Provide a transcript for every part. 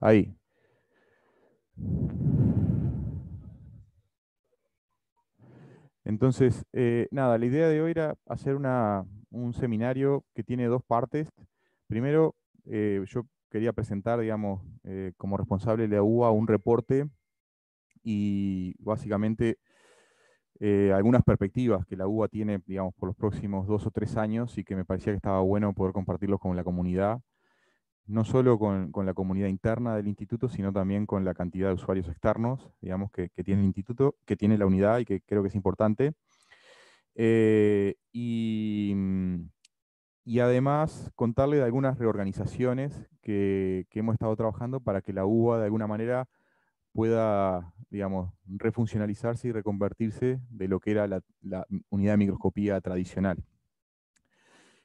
ahí. Entonces, eh, nada, la idea de hoy era hacer un seminario que tiene dos partes. Primero, eh, yo quería presentar, digamos, eh, como responsable de la UBA un reporte y básicamente algunas perspectivas que la UBA tiene, digamos, por los próximos dos o tres años y que me parecía que estaba bueno poder compartirlos con la comunidad no solo con, la comunidad interna del instituto, sino también con la cantidad de usuarios externos, digamos, que, tiene el instituto, que tiene la unidad y que creo que es importante. Eh, mm, y, además contarle de algunas reorganizaciones que, hemos estado trabajando para que la UBA de alguna manera pueda, digamos, refuncionalizarse y reconvertirse de lo que era la, la unidad de microscopía tradicional.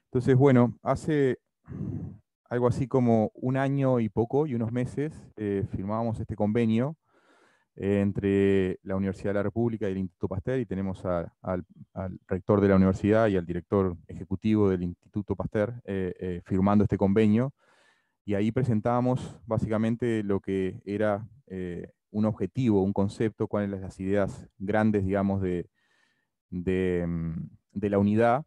Entonces, bueno, hace, algo así como un año y poco y unos meses, eh, firmábamos este convenio eh, entre la Universidad de la República y el Instituto Pasteur y tenemos al, rector de la universidad y al director ejecutivo del Instituto Pasteur eh, firmando este convenio. Y ahí presentábamos básicamente lo que era un objetivo, un concepto, cuáles eran las ideas grandes, digamos, de, de, mm, de la unidad.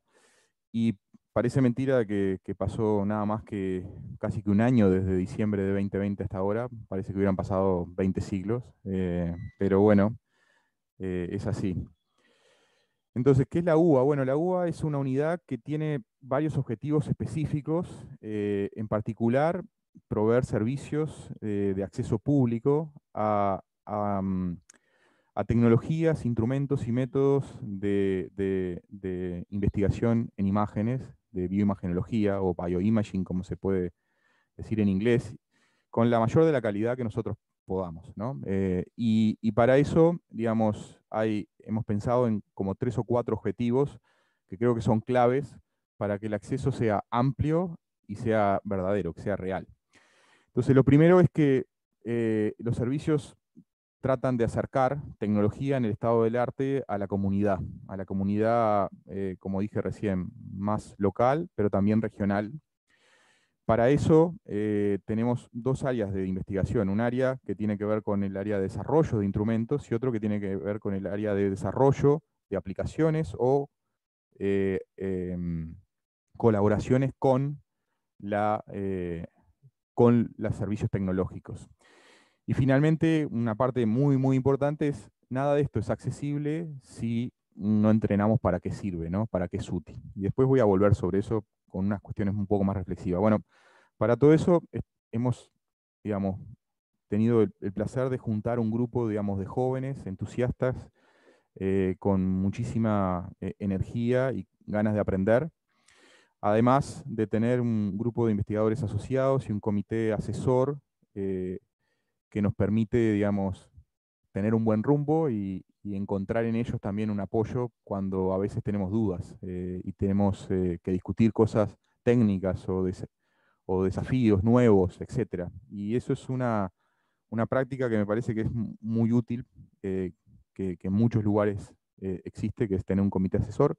Y Parece mentira que, pasó nada más que casi que un año desde diciembre de 2020 hasta ahora. Parece que hubieran pasado 20 siglos, eh, pero bueno, eh, es así. Entonces, ¿qué es la UA? Bueno, la UA es una unidad que tiene varios objetivos específicos, eh, en particular proveer servicios de acceso público mm, a, tecnologías, instrumentos y métodos de investigación en imágenes de bioimagenología o bioimaging, como se puede decir en inglés, con la mayor de la calidad que nosotros podamos. Eh, y, para eso, digamos, hay, hemos pensado en como tres o cuatro objetivos que creo que son claves para que el acceso sea amplio y sea verdadero, que sea real. Entonces, lo primero es que eh, los servicios tratan de acercar tecnología en el estado del arte a la comunidad, a la comunidad, eh, como dije recién, más local, pero también regional. Para eso eh, tenemos dos áreas de investigación, un área que tiene que ver con el área de desarrollo de instrumentos y otro que tiene que ver con el área de desarrollo de aplicaciones o eh, em, colaboraciones con, con los servicios tecnológicos. Y finalmente, una parte muy, muy importante es, nada de esto es accesible si no entrenamos para qué sirve, ¿no? para qué es útil. Y después voy a volver sobre eso con unas cuestiones un poco más reflexivas. Bueno, para todo eso hemos, digamos, tenido el, placer de juntar un grupo, digamos, de jóvenes entusiastas eh, con muchísima eh, energía y ganas de aprender. Además de tener un grupo de investigadores asociados y un comité asesor eh, que nos permite, digamos, tener un buen rumbo y, encontrar en ellos también un apoyo cuando a veces tenemos dudas eh, y tenemos eh, que discutir cosas técnicas o, desafíos nuevos, etc. Y eso es una, práctica que me parece que es muy útil, eh, que, en muchos lugares existe, que es tener un comité asesor,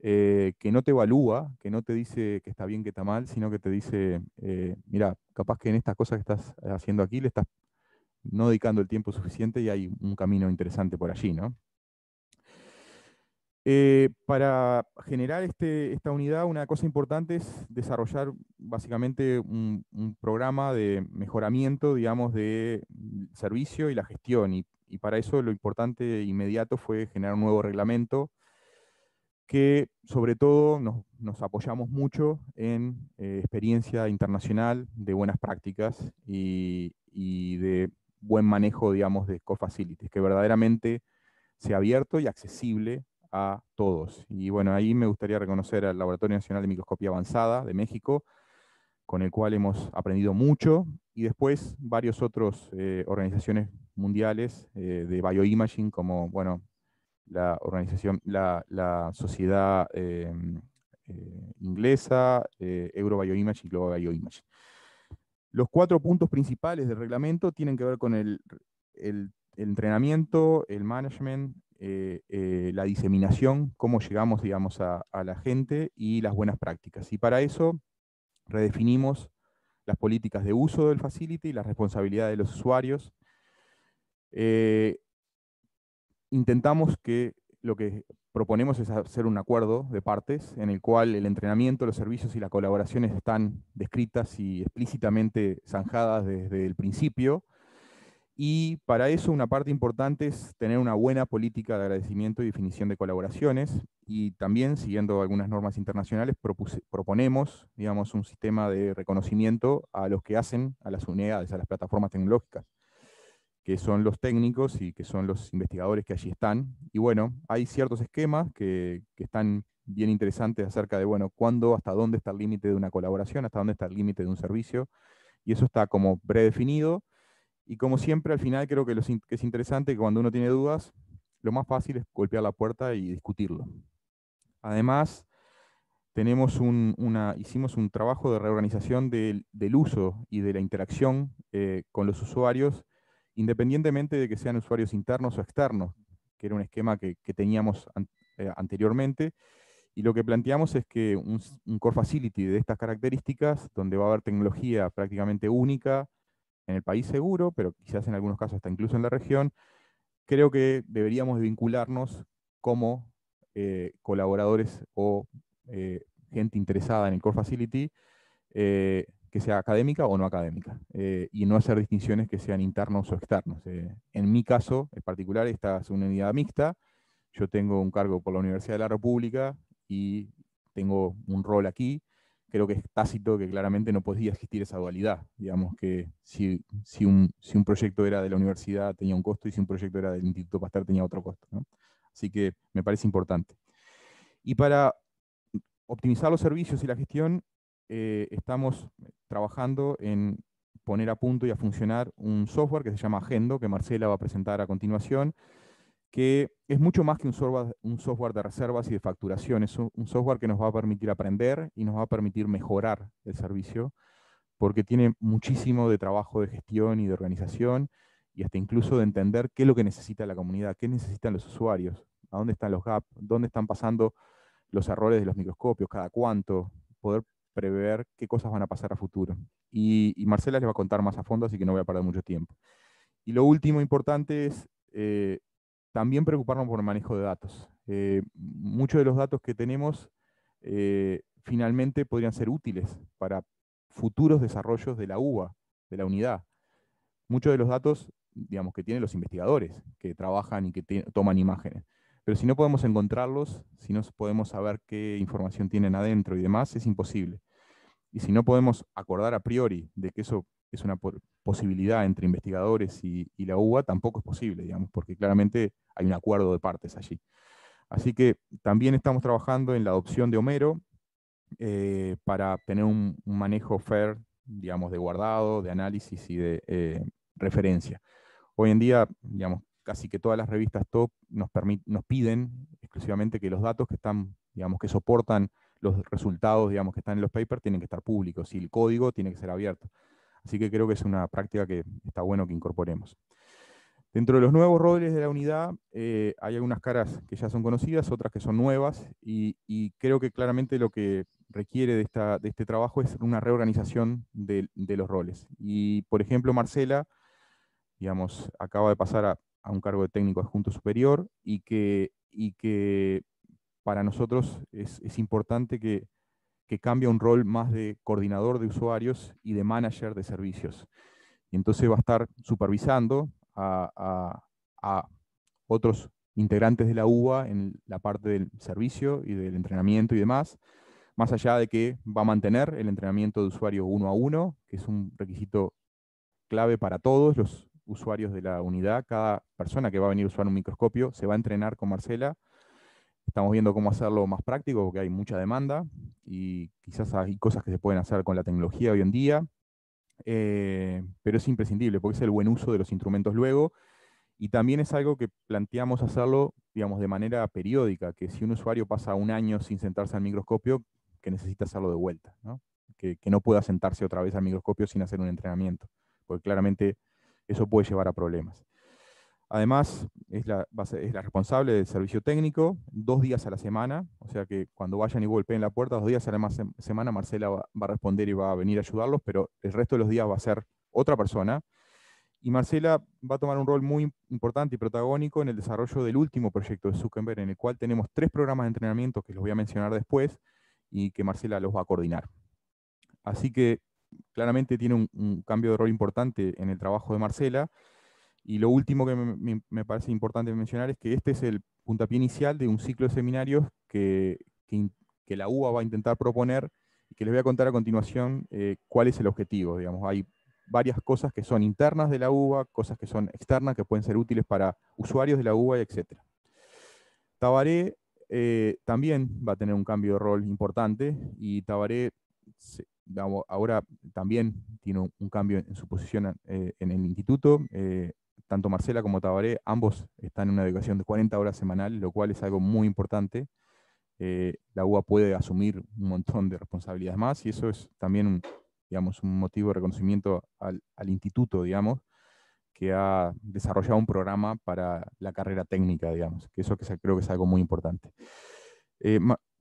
que no te evalúa, que no te dice que está bien, que está mal, sino que te dice, mira, capaz que en estas cosas que estás haciendo aquí le estás no dedicando el tiempo suficiente y hay un camino interesante por allí, ¿no? Eh, para generar este, esta unidad, una cosa importante es desarrollar básicamente un, programa de mejoramiento, digamos, de servicio y la gestión. Y, para eso lo importante e inmediato fue generar un nuevo reglamento que sobre todo nos, apoyamos mucho en eh, experiencia internacional de buenas prácticas y de buen manejo, digamos, de Core Facilities, que verdaderamente sea abierto y accesible a todos. Y bueno, ahí me gustaría reconocer al Laboratorio Nacional de Microscopía Avanzada de México, con el cual hemos aprendido mucho, y después varios otros eh, organizaciones mundiales eh, de bioimaging, como bueno, la organización, la, sociedad em, eh, inglesa, Euro y Global Bioimaging. Los cuatro puntos principales del reglamento tienen que ver con el, entrenamiento, el management, eh, eh, la diseminación, cómo llegamos, digamos, a, la gente y las buenas prácticas. Y para eso redefinimos las políticas de uso del facility y las responsabilidades de los usuarios. Eh, intentamos que lo que proponemos es hacer un acuerdo de partes en el cual el entrenamiento, los servicios y las colaboraciones están descritas y explícitamente zanjadas desde el principio. Y para eso una parte importante es tener una buena política de agradecimiento y definición de colaboraciones. Y también, siguiendo algunas normas internacionales, proponemos digamos, un sistema de reconocimiento a los que hacen, a las unidades, a las plataformas tecnológicas que son los técnicos y que son los investigadores que allí están. Y bueno, hay ciertos esquemas que, están bien interesantes acerca de, bueno, cuándo, hasta dónde está el límite de una colaboración, hasta dónde está el límite de un servicio, y eso está como predefinido. Y como siempre, al final creo que, es interesante que cuando uno tiene dudas, lo más fácil es golpear la puerta y discutirlo. Además, tenemos un, una, hicimos un trabajo de reorganización del, uso y de la interacción eh, con los usuarios independientemente de que sean usuarios internos o externos, que era un esquema que, teníamos eh, anteriormente. Y lo que planteamos es que un, core facility de estas características, donde va a haber tecnología prácticamente única en el país seguro, pero quizás en algunos casos hasta incluso en la región, creo que deberíamos vincularnos como eh, colaboradores o eh, gente interesada en el core facility, que sea académica o no académica, eh, y no hacer distinciones que sean internos o externos. Eh, en mi caso en particular, esta es una unidad mixta, yo tengo un cargo por la Universidad de la República y tengo un rol aquí, creo que es tácito que claramente no podía existir esa dualidad, digamos que si, si, un, si un proyecto era de la universidad tenía un costo y si un proyecto era del Instituto Pasteur tenía otro costo. Así que me parece importante. Y para optimizar los servicios y la gestión, eh, estamos trabajando en poner a punto y a funcionar un software que se llama Agendo, que Marcela va a presentar a continuación, que es mucho más que un software, un software de reservas y de facturación, es un software que nos va a permitir aprender y nos va a permitir mejorar el servicio, porque tiene muchísimo de trabajo de gestión y de organización, y hasta incluso de entender qué es lo que necesita la comunidad, qué necesitan los usuarios, a dónde están los gaps, dónde están pasando los errores de los microscopios, cada cuánto, poder prever qué cosas van a pasar a futuro. Y, Marcela les va a contar más a fondo, así que no voy a perder mucho tiempo. Y lo último importante es eh, también preocuparnos por el manejo de datos. Eh, muchos de los datos que tenemos eh, finalmente podrían ser útiles para futuros desarrollos de la UBA, de la unidad. Muchos de los datos, digamos, que tienen los investigadores que trabajan y que toman imágenes pero si no podemos encontrarlos, si no podemos saber qué información tienen adentro y demás, es imposible. Y si no podemos acordar a priori de que eso es una posibilidad entre investigadores y, la UBA, tampoco es posible, digamos, porque claramente hay un acuerdo de partes allí. Así que también estamos trabajando en la adopción de Homero eh, para tener un, manejo fair, digamos, de guardado, de análisis y de eh, referencia. Hoy en día, digamos, casi que todas las revistas top nos, piden exclusivamente que los datos que están, digamos, que soportan los resultados, digamos, que están en los papers tienen que estar públicos y el código tiene que ser abierto. Así que creo que es una práctica que está bueno que incorporemos. Dentro de los nuevos roles de la unidad eh, hay algunas caras que ya son conocidas, otras que son nuevas, y, creo que claramente lo que requiere de, de este trabajo es una reorganización de, de, los roles. Y, por ejemplo, Marcela, digamos, acaba de pasar a, a un cargo de técnico adjunto superior y que, y que para nosotros es, importante que, que cambie un rol más de coordinador de usuarios y de manager de servicios. Y entonces va a estar supervisando a, otros integrantes de la UBA en la parte del servicio y del entrenamiento y demás, más allá de que va a mantener el entrenamiento de usuario uno a uno, que es un requisito clave para todos los usuarios de la unidad. Cada persona que va a venir a usar un microscopio se va a entrenar con Marcela. Estamos viendo cómo hacerlo más práctico porque hay mucha demanda y quizás hay cosas que se pueden hacer con la tecnología hoy en día. Eh, pero es imprescindible porque es el buen uso de los instrumentos luego. Y también es algo que planteamos hacerlo, digamos, de manera periódica, que si un usuario pasa un año sin sentarse al microscopio, que necesita hacerlo de vuelta, Que, que no pueda sentarse otra vez al microscopio sin hacer un entrenamiento, porque claramente eso puede llevar a problemas. Además, es la, responsable del servicio técnico dos días a la semana, o sea que cuando vayan y golpeen la puerta, dos días a la semana Marcela va, a responder y va a venir a ayudarlos, pero el resto de los días va a ser otra persona. Y Marcela va a tomar un rol muy importante y protagónico en el desarrollo del último proyecto de Zuckerberg, en el cual tenemos tres programas de entrenamiento que los voy a mencionar después y que Marcela los va a coordinar. Así que claramente tiene un, cambio de rol importante en el trabajo de Marcela. Y lo último que me, parece importante mencionar es que este es el puntapié inicial de un ciclo de seminarios que, la UBA va a intentar proponer y que les voy a contar a continuación eh, cuál es el objetivo. Digamos. Hay varias cosas que son internas de la UBA, cosas que son externas, que pueden ser útiles para usuarios de la UBA, etc. Tabaré eh, también va a tener un cambio de rol importante y Tabaré ahora también tiene un, cambio en su posición eh, en el instituto. Eh, tanto Marcela como Tabaré, ambos están en una educación de 40 horas semanal, lo cual es algo muy importante. Eh, la UA puede asumir un montón de responsabilidades más y eso es también un, digamos, un motivo de reconocimiento al, instituto, digamos, que ha desarrollado un programa para la carrera técnica, digamos, que eso creo que es algo muy importante.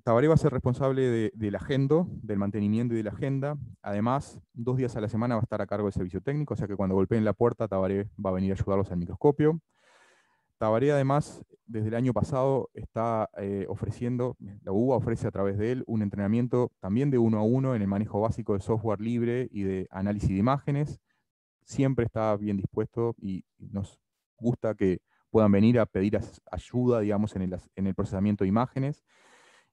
Tabaré va a ser responsable del agendo, del mantenimiento y de la agenda. Además, dos días a la semana va a estar a cargo del servicio técnico, o sea que cuando golpeen la puerta, Tabaré va a venir a ayudarlos al microscopio. Tabaré, además, desde el año pasado está eh, ofreciendo, la UBA ofrece a través de él un entrenamiento también de uno a uno en el manejo básico de software libre y de análisis de imágenes. Siempre está bien dispuesto y nos gusta que puedan venir a pedir ayuda, digamos, en el procesamiento de imágenes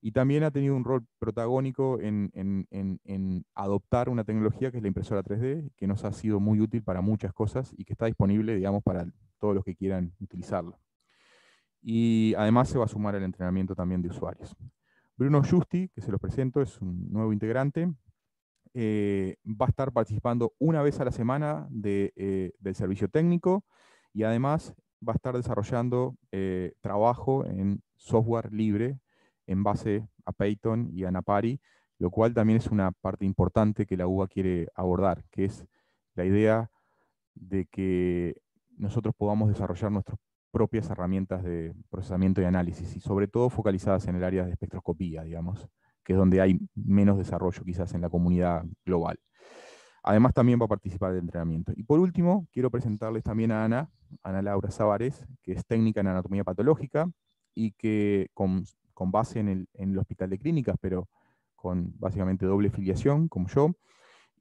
y también ha tenido un rol protagónico en, adoptar una tecnología que es la impresora 3D, que nos ha sido muy útil para muchas cosas y que está disponible, digamos, para todos los que quieran utilizarla. Y además se va a sumar el entrenamiento también de usuarios. Bruno Justi, que se los presento, es un nuevo integrante, eh, va a estar participando una vez a la semana eh, del servicio técnico y además va a estar desarrollando eh, trabajo en software libre en base a Peyton y a Napari, lo cual también es una parte importante que la UBA quiere abordar, que es la idea de que nosotros podamos desarrollar nuestras propias herramientas de procesamiento y análisis, y sobre todo focalizadas en el área de espectroscopía, digamos, que es donde hay menos desarrollo quizás en la comunidad global. Además también va a participar del entrenamiento. Y por último, quiero presentarles también a Ana, Ana Laura Zavares, que es técnica en anatomía patológica y que con con base en el, hospital de clínicas, pero con básicamente doble filiación, como yo,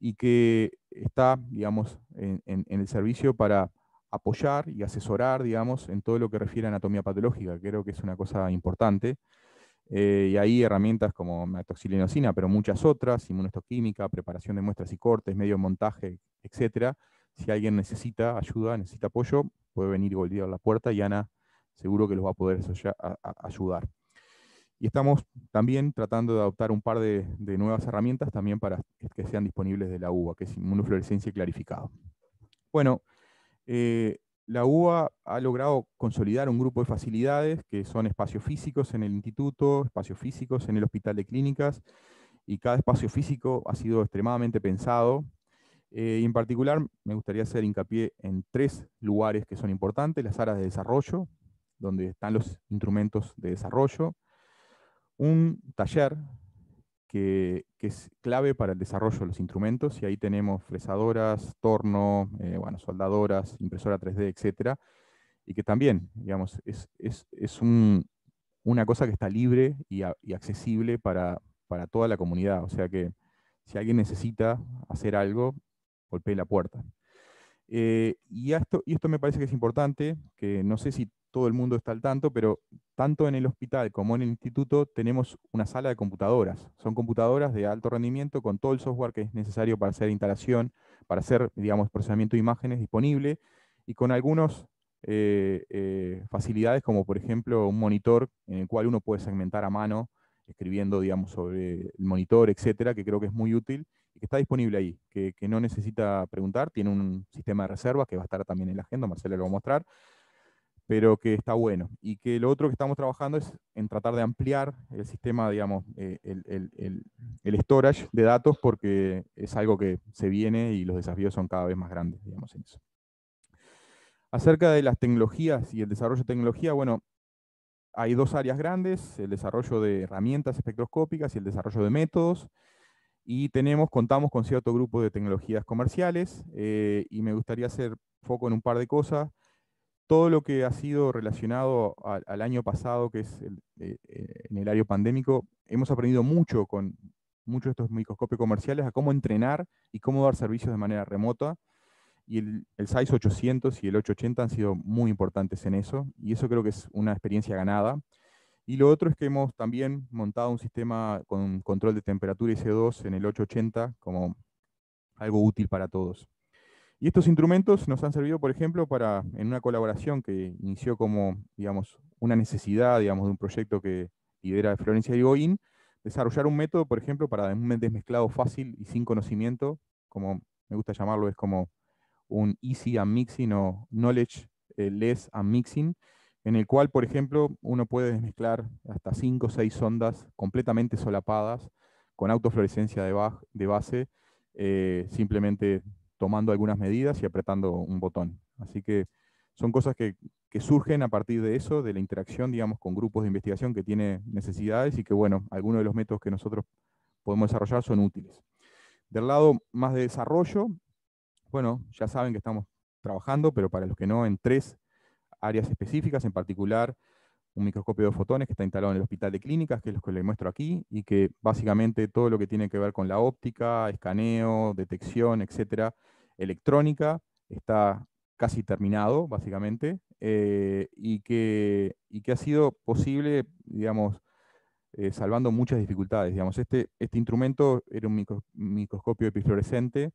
y que está, digamos, en, el servicio para apoyar y asesorar, digamos, en todo lo que refiere a anatomía patológica, creo que es una cosa importante. Eh, y hay herramientas como metoxilinocina, pero muchas otras, inmunostoquímica, preparación de muestras y cortes, medio montaje, etcétera. Si alguien necesita ayuda, necesita apoyo, puede venir y volver a la puerta y Ana seguro que los va a poder ayudar. Y estamos también tratando de adoptar un par de, nuevas herramientas también para que sean disponibles de la uva, que es inmunofluorescencia clarificado. Bueno, eh, la uva ha logrado consolidar un grupo de facilidades que son espacios físicos en el instituto, espacios físicos en el hospital de clínicas, y cada espacio físico ha sido extremadamente pensado. Eh, y en particular, me gustaría hacer hincapié en tres lugares que son importantes, las áreas de desarrollo, donde están los instrumentos de desarrollo, un taller que, es clave para el desarrollo de los instrumentos y ahí tenemos fresadoras, torno, eh, bueno, soldadoras, impresora 3D, etc. Y que también, digamos, es, una cosa que está libre y, accesible para, toda la comunidad. O sea que si alguien necesita hacer algo, golpee la puerta. Eh, esto, y esto me parece que es importante, que no sé si todo el mundo está al tanto, pero tanto en el hospital como en el instituto tenemos una sala de computadoras. Son computadoras de alto rendimiento con todo el software que es necesario para hacer instalación, para hacer, digamos, procesamiento de imágenes disponible y con algunas eh, eh, facilidades como, por ejemplo, un monitor en el cual uno puede segmentar a mano, escribiendo, digamos, sobre el monitor, etcétera, que creo que es muy útil y que está disponible ahí, que, no necesita preguntar. Tiene un sistema de reservas que va a estar también en la agenda, Marcelo lo va a mostrar pero que está bueno. Y que lo otro que estamos trabajando es en tratar de ampliar el sistema, digamos, eh, el, storage de datos, porque es algo que se viene y los desafíos son cada vez más grandes, digamos, en eso. Acerca de las tecnologías y el desarrollo de tecnología, bueno, hay dos áreas grandes, el desarrollo de herramientas espectroscópicas y el desarrollo de métodos y tenemos, contamos con cierto grupo de tecnologías comerciales, eh, y me gustaría hacer foco en un par de cosas todo lo que ha sido relacionado al año pasado, que es eh, eh, en el área pandémico, hemos aprendido mucho con muchos de estos microscopios comerciales a cómo entrenar y cómo dar servicios de manera remota. Y el, el SAIS 800 y el 880 han sido muy importantes en eso, y eso creo que es una experiencia ganada. Y lo otro es que hemos también montado un sistema con control de temperatura y CO2 en el 880 como algo útil para todos. Y estos instrumentos nos han servido, por ejemplo, para, en una colaboración que inició como, digamos, una necesidad, digamos, de un proyecto que lidera Florencia boeing desarrollar un método, por ejemplo, para un desmezclado fácil y sin conocimiento, como me gusta llamarlo, es como un easy Unmixing mixing o knowledge eh, less Unmixing, mixing, en el cual, por ejemplo, uno puede desmezclar hasta 5 o 6 ondas completamente solapadas, con autofluorescencia de, base, eh, simplemente tomando algunas medidas y apretando un botón. Así que son cosas que, surgen a partir de eso, de la interacción, digamos, con grupos de investigación que tiene necesidades y que, bueno, algunos de los métodos que nosotros podemos desarrollar son útiles. Del lado más de desarrollo, bueno, ya saben que estamos trabajando, pero para los que no, en tres áreas específicas, en particular un microscopio de fotones que está instalado en el hospital de clínicas, que es lo que les muestro aquí, y que básicamente todo lo que tiene que ver con la óptica, escaneo, detección, etcétera, electrónica, está casi terminado, básicamente, eh, y, que, que ha sido posible, digamos, eh, salvando muchas dificultades. Digamos. Este, este instrumento era un microscopio epifluorescente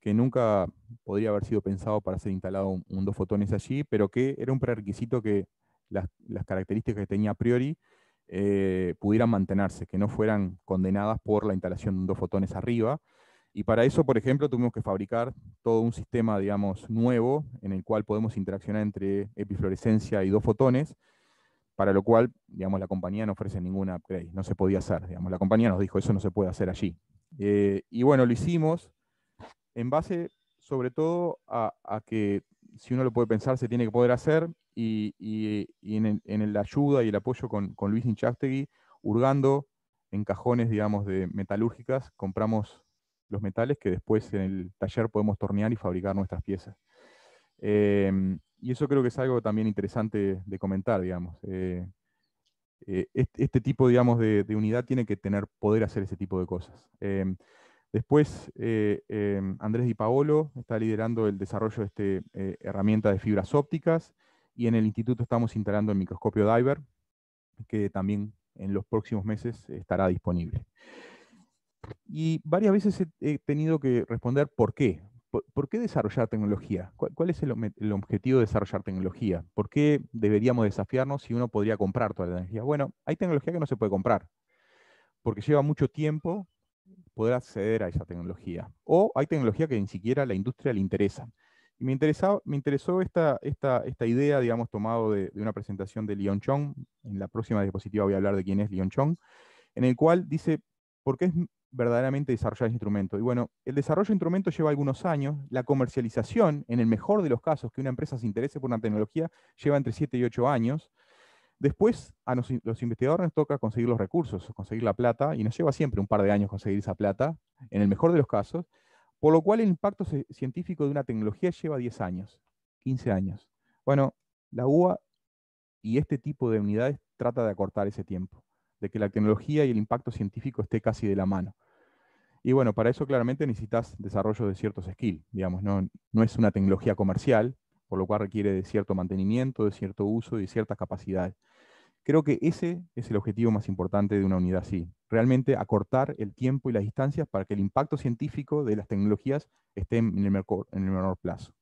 que nunca podría haber sido pensado para ser instalado un, un, dos fotones allí, pero que era un prerequisito que las, características que tenía a priori eh, pudieran mantenerse, que no fueran condenadas por la instalación de dos fotones arriba. Y para eso, por ejemplo, tuvimos que fabricar todo un sistema, digamos, nuevo, en el cual podemos interaccionar entre epifluorescencia y dos fotones, para lo cual, digamos, la compañía no ofrece ninguna upgrade, no se podía hacer, digamos, la compañía nos dijo, eso no se puede hacer allí. Eh, y bueno, lo hicimos en base, sobre todo, a que, si uno lo puede pensar, se tiene que poder hacer, y, en, la ayuda y el apoyo con, Luis Inchastegui, hurgando en cajones, digamos, de metalúrgicas, compramos los metales que después en el taller podemos tornear y fabricar nuestras piezas. Em, y eso creo que es algo también interesante de comentar, digamos. Eh, eh, este, tipo, digamos, de, de, unidad tiene que tener poder hacer ese tipo de cosas. Em, después, eh, em, Andrés Di Paolo está liderando el desarrollo de esta herramienta de fibras ópticas. Y en el instituto estamos instalando el microscopio Diver, que también en los próximos meses estará disponible. Y varias veces he tenido que responder por qué. ¿Por, qué desarrollar tecnología? ¿Cuál, es el, objetivo de desarrollar tecnología? ¿Por qué deberíamos desafiarnos si uno podría comprar toda la energía? Bueno, hay tecnología que no se puede comprar, porque lleva mucho tiempo poder acceder a esa tecnología. O hay tecnología que ni siquiera la industria le interesa. Y me, me interesó esta, idea, digamos, tomado de, una presentación de Leon Chong. En la próxima diapositiva voy a hablar de quién es Leon Chong, en el cual dice, ¿por qué es verdaderamente desarrollar el instrumento? Y bueno, el desarrollo de instrumentos lleva algunos años, la comercialización, en el mejor de los casos, que una empresa se interese por una tecnología, lleva entre 7 y 8 años. Después, a los, los investigadores nos toca conseguir los recursos, conseguir la plata, y nos lleva siempre un par de años conseguir esa plata, en el mejor de los casos, por lo cual el impacto científico de una tecnología lleva 10 años, 15 años. Bueno, la UA y este tipo de unidades trata de acortar ese tiempo, de que la tecnología y el impacto científico esté casi de la mano. Y bueno, para eso claramente necesitas desarrollo de ciertos skills, digamos, no, no es una tecnología comercial, por lo cual requiere de cierto mantenimiento, de cierto uso y de ciertas capacidades. Creo que ese es el objetivo más importante de una unidad así, realmente acortar el tiempo y las distancias para que el impacto científico de las tecnologías esté en el, menor, plazo.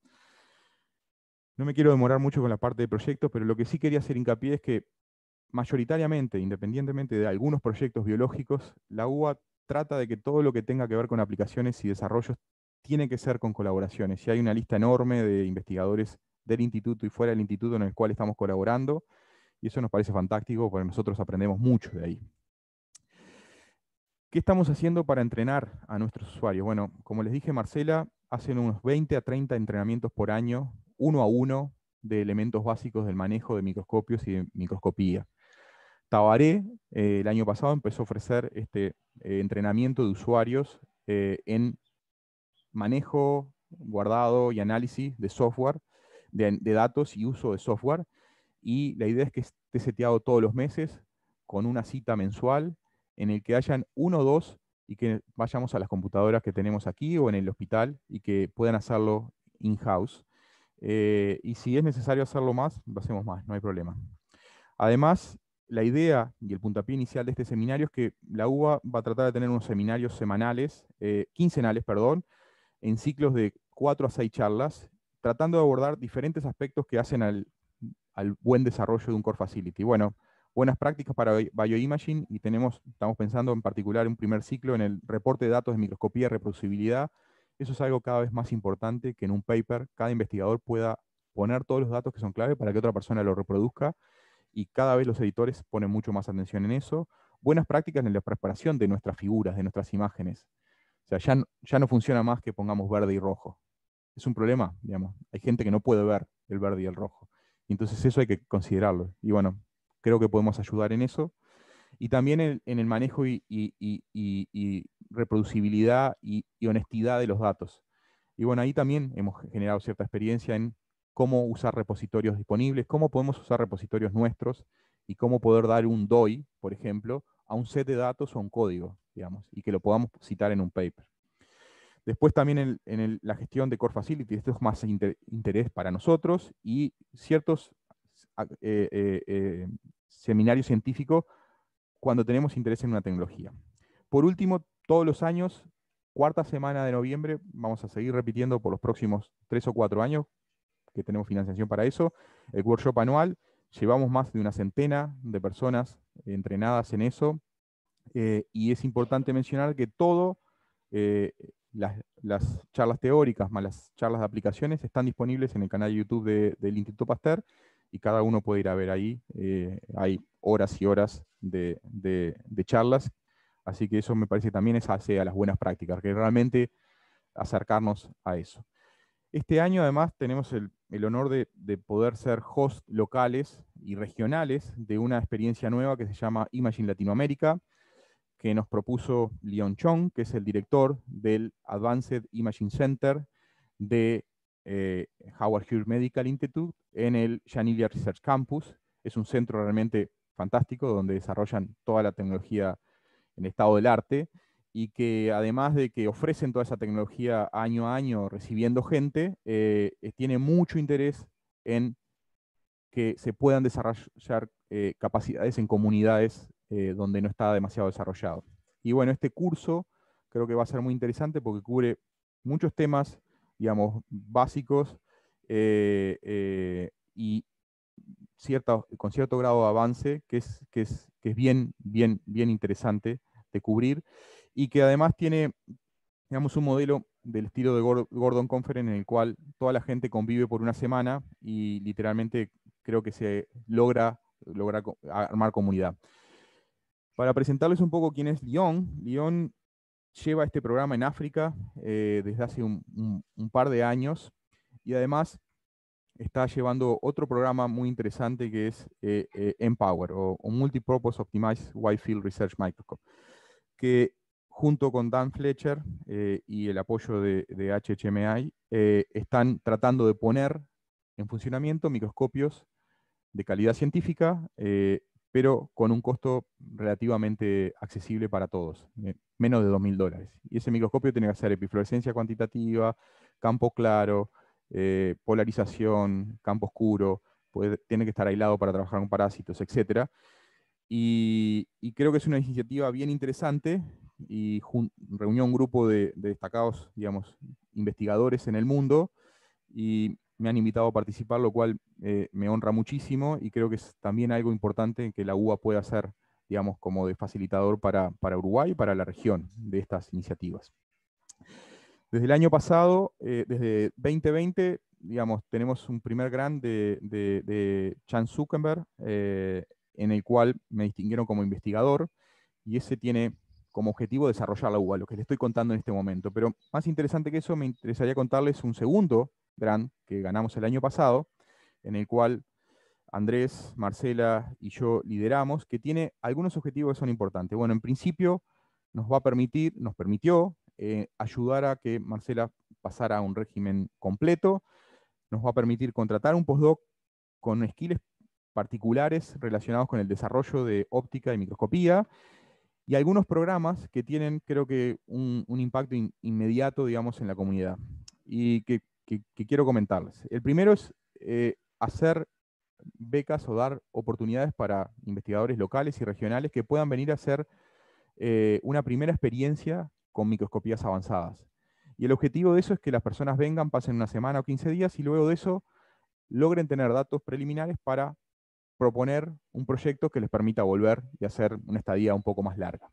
No me quiero demorar mucho con la parte de proyectos, pero lo que sí quería hacer hincapié es que mayoritariamente, independientemente de algunos proyectos biológicos, la UBA trata de que todo lo que tenga que ver con aplicaciones y desarrollos tiene que ser con colaboraciones. Y hay una lista enorme de investigadores del instituto y fuera del instituto en el cual estamos colaborando y eso nos parece fantástico porque nosotros aprendemos mucho de ahí. ¿Qué estamos haciendo para entrenar a nuestros usuarios? Bueno, como les dije, Marcela, hacen unos 20 a 30 entrenamientos por año, uno a uno, de elementos básicos del manejo de microscopios y de microscopía. Tabaré, eh, el año pasado, empezó a ofrecer este eh, entrenamiento de usuarios eh, en manejo, guardado y análisis de software, de, datos y uso de software, y la idea es que esté seteado todos los meses con una cita mensual en el que hayan uno o dos y que vayamos a las computadoras que tenemos aquí o en el hospital y que puedan hacerlo in-house. Eh, y si es necesario hacerlo más, lo hacemos más, no hay problema. Además, la idea y el puntapié inicial de este seminario es que la UBA va a tratar de tener unos seminarios semanales, eh, quincenales, perdón, en ciclos de cuatro a seis charlas, tratando de abordar diferentes aspectos que hacen al al buen desarrollo de un core facility. Bueno, buenas prácticas para bioimaging y tenemos, estamos pensando en particular en un primer ciclo en el reporte de datos de microscopía y reproducibilidad. Eso es algo cada vez más importante que en un paper cada investigador pueda poner todos los datos que son clave para que otra persona lo reproduzca y cada vez los editores ponen mucho más atención en eso. Buenas prácticas en la preparación de nuestras figuras, de nuestras imágenes. O sea, ya ya no funciona más que pongamos verde y rojo. Es un problema, digamos. Hay gente que no puede ver el verde y el rojo. Entonces eso hay que considerarlo. Y bueno, creo que podemos ayudar en eso. Y también en, el manejo y, y reproducibilidad y, honestidad de los datos. Y bueno, ahí también hemos generado cierta experiencia en cómo usar repositorios disponibles, cómo podemos usar repositorios nuestros y cómo poder dar un DOI, por ejemplo, a un set de datos o a un código, digamos, y que lo podamos citar en un paper. Después también en, la gestión de core facility, esto es más interés para nosotros y ciertos ah, eh, eh, eh, seminarios científicos cuando tenemos interés en una tecnología. Por último, todos los años, cuarta semana de noviembre, vamos a seguir repitiendo por los próximos tres o cuatro años que tenemos financiación para eso, el workshop anual. Llevamos más de una centena de personas entrenadas en eso y es importante mencionar que todo las, charlas teóricas más las charlas de aplicaciones están disponibles en el canal de YouTube del Instituto Pasteur y cada uno puede ir a ver ahí. Eh, hay horas y horas de, charlas, así que eso me parece también es hace a las buenas prácticas, que realmente acercarnos a eso. Este año además tenemos el, honor de, de, poder ser host locales y regionales de una experiencia nueva que se llama Imagine Latinoamérica, que nos propuso Leon Chong, que es el director del Advanced Imaging Center de eh, Howard Hughes Medical Institute en el Janilia Research Campus. Es un centro realmente fantástico donde desarrollan toda la tecnología en estado del arte y que además de que ofrecen toda esa tecnología año a año recibiendo gente, eh, eh, tiene mucho interés en que se puedan desarrollar capacidades en comunidades eh, donde no está demasiado desarrollado. Y bueno, este curso creo que va a ser muy interesante porque cubre muchos temas, digamos, básicos eh, eh, y con cierto grado de avance que es, que es, bien, bien, bien interesante de cubrir y que además tiene, digamos, un modelo del estilo de Gordon Conference en el cual toda la gente convive por una semana y literalmente creo que se logra, logra armar comunidad. Para presentarles un poco quién es Lyon, Lyon lleva este programa en África eh, desde hace un, par de años y además está llevando otro programa muy interesante que es eh, eh, Empower o, Multipurpose Optimized Wide Field Research Microscope, que junto con Dan Fletcher y el apoyo de, HHMI están tratando de poner en funcionamiento microscopios de calidad científica pero con un costo relativamente accesible para todos, menos de 2.000 dólares. Y ese microscopio tiene que hacer epifluorescencia cuantitativa, campo claro, eh, polarización, campo oscuro, tiene que estar aislado para trabajar con parásitos, etc. Y, creo que es una iniciativa bien interesante y reunió un grupo de, de destacados, digamos, investigadores en el mundo y me han invitado a participar, lo cual eh, me honra muchísimo y creo que es también algo importante que la UBA pueda ser, digamos, como de facilitador para, Uruguay y para la región de estas iniciativas. Desde el año pasado, eh, desde 2020, digamos, tenemos un primer gran de, de, Chan Zuckerberg, eh, en el cual me distinguieron como investigador, y ese tiene como objetivo desarrollar la UBA, lo que les estoy contando en este momento. Pero más interesante que eso, me interesaría contarles un segundo Gran que ganamos el año pasado, en el cual Andrés, Marcela y yo lideramos, que tiene algunos objetivos que son importantes. Bueno, en principio nos va a permitir, nos permitió eh, ayudar a que Marcela pasara a un régimen completo, nos va a permitir contratar un postdoc con skills particulares relacionados con el desarrollo de óptica y microscopía, y algunos programas que tienen, creo que, un, impacto inmediato, digamos, en la comunidad. Y que que, quiero comentarles. El primero es eh, hacer becas o dar oportunidades para investigadores locales y regionales que puedan venir a hacer eh, una primera experiencia con microscopías avanzadas. Y el objetivo de eso es que las personas vengan, pasen una semana o 15 días y luego de eso logren tener datos preliminares para proponer un proyecto que les permita volver y hacer una estadía un poco más larga.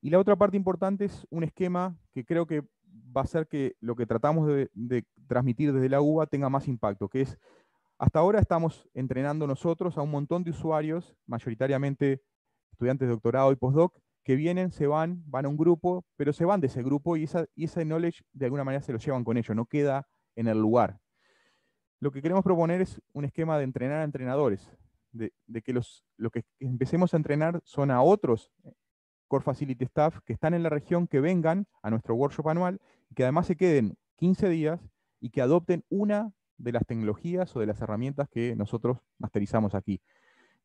Y la otra parte importante es un esquema que creo que va a ser que lo que tratamos de, transmitir desde la UBA tenga más impacto, que es, hasta ahora estamos entrenando nosotros a un montón de usuarios, mayoritariamente estudiantes de doctorado y postdoc, que vienen, se van, van a un grupo, pero se van de ese grupo y, esa, ese knowledge de alguna manera se lo llevan con ellos, no queda en el lugar. Lo que queremos proponer es un esquema de entrenar a entrenadores, de, que los, lo que empecemos a entrenar son a otros Core Facility Staff que están en la región, que vengan a nuestro workshop anual, y que además se queden 15 días y que adopten una de las tecnologías o de las herramientas que nosotros masterizamos aquí.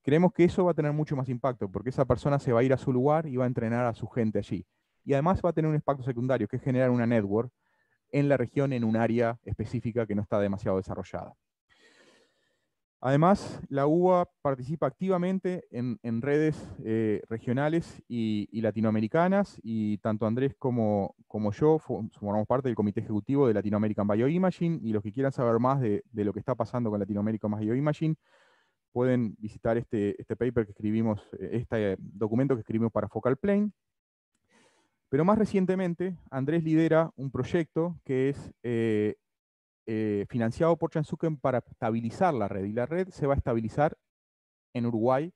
Creemos que eso va a tener mucho más impacto, porque esa persona se va a ir a su lugar y va a entrenar a su gente allí. Y además va a tener un impacto secundario, que es generar una network en la región, en un área específica que no está demasiado desarrollada. Además, la UBA participa activamente en, redes eh, regionales y, latinoamericanas, y tanto Andrés como, yo formamos parte del comité ejecutivo de Latin American Bioimaging, y los que quieran saber más de, lo que está pasando con Latin American Bioimaging, pueden visitar este, este paper que escribimos, eh, este documento que escribimos para Focal Plane. Pero más recientemente, Andrés lidera un proyecto que es eh, eh, financiado por Chansuken para estabilizar la red. Y la red se va a estabilizar en Uruguay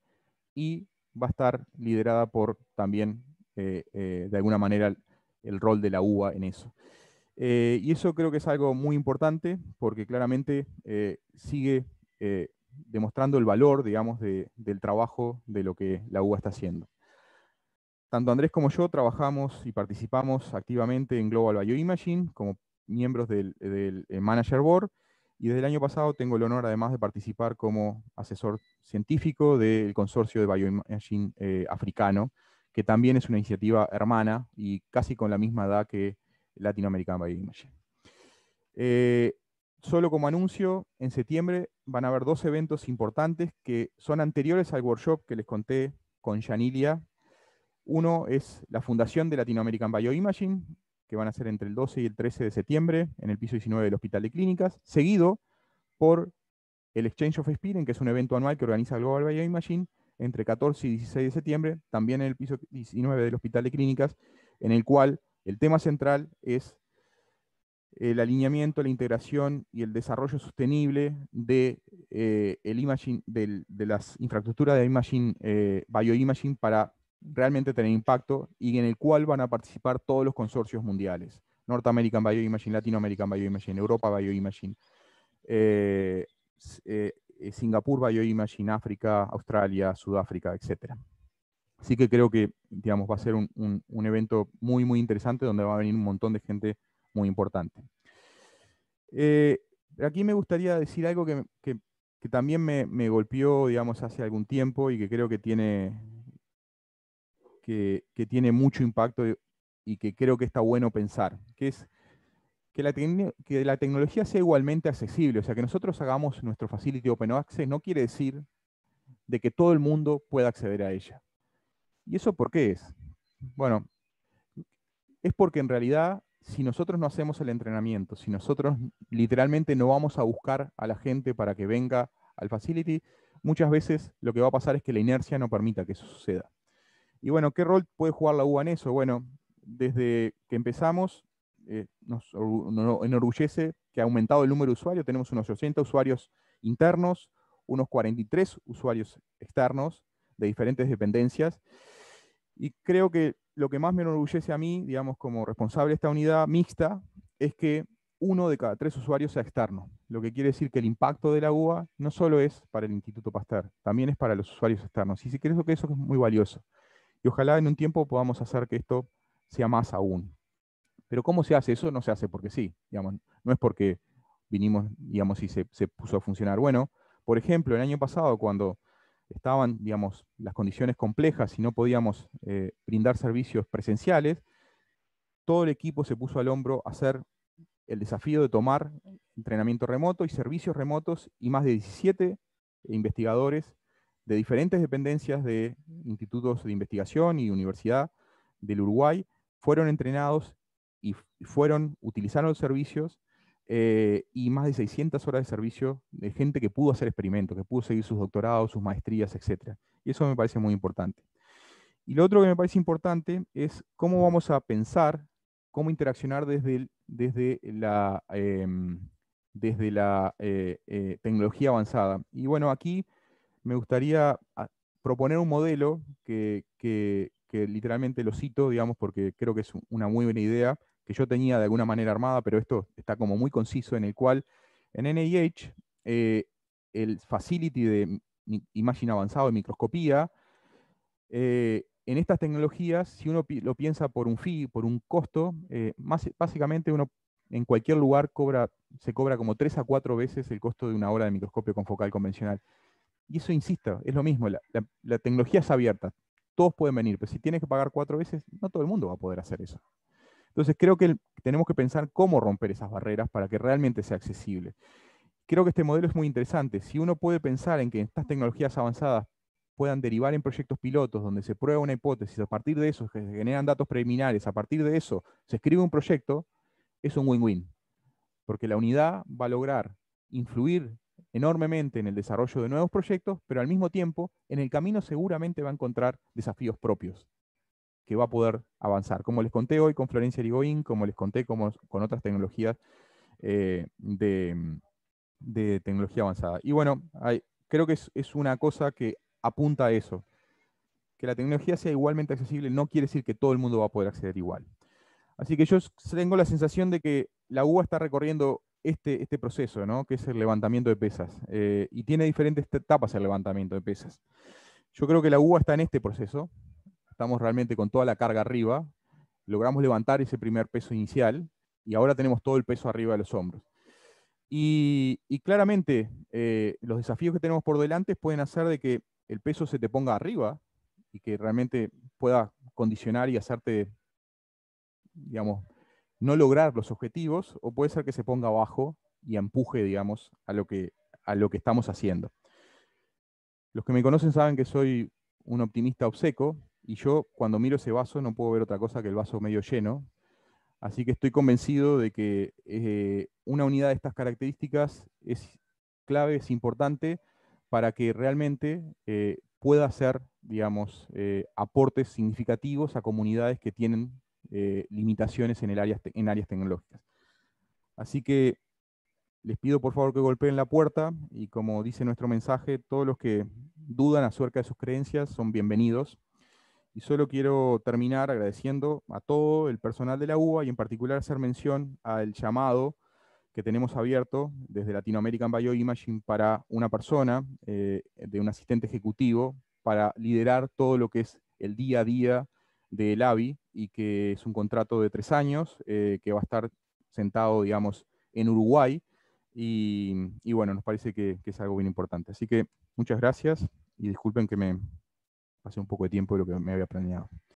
y va a estar liderada por también, eh, eh, de alguna manera, el, rol de la UBA en eso. y eso creo que es algo muy importante porque claramente sigue demostrando el valor, digamos, del trabajo de lo que la UBA está haciendo. Tanto Andrés como yo trabajamos y participamos activamente en Global Bioimaging como miembros del, eh, Manager Board y desde el año pasado tengo el honor además de participar como asesor científico del consorcio de bioimaging eh, africano, que también es una iniciativa hermana y casi con la misma edad que American Bioimaging. Eh, solo como anuncio, en septiembre van a haber dos eventos importantes que son anteriores al workshop que les conté con Yanilia. Uno es la fundación de American Bioimaging, van a ser entre el 12 y el 13 de septiembre en el piso 19 del Hospital de Clínicas, seguido por el Exchange of Experience, que es un evento anual que organiza Global Bioimaging, entre 14 y 16 de septiembre, también en el piso 19 del Hospital de Clínicas, en el cual el tema central es el alineamiento, la integración y el desarrollo sostenible de, eh, el imaging, de las infraestructuras de imaging, eh, bioimaging para realmente tener impacto y en el cual van a participar todos los consorcios mundiales. North American Bioimaging, Latino American Bioimaging, Europa Bioimaging, eh, eh, eh, Singapur Bioimaging, África, Australia, Sudáfrica, etc. Así que creo que, digamos, va a ser un, evento muy, muy interesante donde va a venir un montón de gente muy importante. Eh, aquí me gustaría decir algo que, también me, me golpeó, digamos, hace algún tiempo y que creo que tiene, que, tiene mucho impacto y que creo que está bueno pensar, que es que la, que la, tecnología sea igualmente accesible. O sea, que nosotros hagamos nuestro Facility Open Access no quiere decir de que todo el mundo pueda acceder a ella. ¿Y eso por qué es? Bueno, es porque en realidad, si nosotros no hacemos el entrenamiento, si nosotros literalmente no vamos a buscar a la gente para que venga al Facility, muchas veces lo que va a pasar es que la inercia no permita que eso suceda. Y bueno, ¿qué rol puede jugar la UBA en eso? Bueno, desde que empezamos, eh, nos, enorgullece que ha aumentado el número de usuarios. Tenemos unos 80 usuarios internos, unos 43 usuarios externos de diferentes dependencias. Y creo que lo que más me enorgullece a mí, digamos, como responsable de esta unidad mixta, es que uno de cada tres usuarios sea externo, lo que quiere decir que el impacto de la UBA no solo es para el Instituto Pasteur, también es para los usuarios externos. Y si creo que eso es muy valioso. Y ojalá en un tiempo podamos hacer que esto sea más aún. Pero ¿cómo se hace? Eso no se hace porque sí, digamos, no es porque vinimos, digamos, y se, puso a funcionar. Bueno, por ejemplo, el año pasado cuando estaban, digamos, las condiciones complejas y no podíamos eh, brindar servicios presenciales, todo el equipo se puso al hombro a hacer el desafío de tomar entrenamiento remoto y servicios remotos y más de 17 investigadores de diferentes dependencias de institutos de investigación y universidad del Uruguay fueron entrenados y fueron, utilizaron los servicios eh, y más de 600 horas de servicio de gente que pudo hacer experimentos, que pudo seguir sus doctorados, sus maestrías, etc. Y eso me parece muy importante. Y lo otro que me parece importante es cómo vamos a pensar, cómo interaccionar desde, desde la, em, desde la eh, eh, tecnología avanzada. Y bueno, aquí me gustaría ah, proponer un modelo que, literalmente lo cito, digamos, porque creo que es una muy buena idea, que yo tenía de alguna manera armada, pero esto está como muy conciso, en el cual en NIH eh, el facility de imagen avanzado de microscopía, eh, en estas tecnologías, si uno lo piensa por un fee, por un costo, eh, más, básicamente uno en cualquier lugar cobra, se cobra como tres a cuatro veces el costo de una hora de microscopio con focal convencional. Y eso, insisto, es lo mismo, la, tecnología es abierta, todos pueden venir, pero si tienes que pagar cuatro veces, no todo el mundo va a poder hacer eso. Entonces creo que tenemos que pensar cómo romper esas barreras para que realmente sea accesible. Creo que este modelo es muy interesante. Si uno puede pensar en que estas tecnologías avanzadas puedan derivar en proyectos pilotos donde se prueba una hipótesis, a partir de eso se generan datos preliminares, a partir de eso se escribe un proyecto, es un win-win. Porque la unidad va a lograr influir enormemente en el desarrollo de nuevos proyectos, pero al mismo tiempo en el camino seguramente va a encontrar desafíos propios que va a poder avanzar. Como les conté hoy con Florencia Ligoín, como les conté con otras tecnologías eh, de, tecnología avanzada. Y bueno, creo que es, es una cosa que apunta a eso. Que la tecnología sea igualmente accesible no quiere decir que todo el mundo va a poder acceder igual. Así que yo tengo la sensación de que la UBA está recorriendo este, este proceso, ¿no? que es el levantamiento de pesas. Eh, y tiene diferentes etapas el levantamiento de pesas. Yo creo que la uva está en este proceso. Estamos realmente con toda la carga arriba. Logramos levantar ese primer peso inicial y ahora tenemos todo el peso arriba de los hombros. Y, claramente eh, los desafíos que tenemos por delante pueden hacer de que el peso se te ponga arriba y que realmente pueda condicionar y hacerte, digamos, no lograr los objetivos o puede ser que se ponga abajo y empuje, digamos, a lo que, a lo que estamos haciendo. Los que me conocen saben que soy un optimista obseco y yo cuando miro ese vaso no puedo ver otra cosa que el vaso medio lleno. Así que estoy convencido de que eh, una unidad de estas características es clave, es importante para que realmente eh, pueda hacer, digamos, eh, aportes significativos a comunidades que tienen eh, limitaciones en, el áreas en áreas tecnológicas. Así que les pido por favor que golpeen la puerta y como dice nuestro mensaje, todos los que dudan acerca de sus creencias son bienvenidos. Y solo quiero terminar agradeciendo a todo el personal de la UBA y en particular hacer mención al llamado que tenemos abierto desde Latino American Bioimaging para una persona, eh, de un asistente ejecutivo, para liderar todo lo que es el día a día del AVI y que es un contrato de tres años eh, que va a estar sentado, digamos, en Uruguay. Y, bueno, nos parece que, que, es algo bien importante. Así que muchas gracias y disculpen que me pasé un poco de tiempo de lo que me había planeado.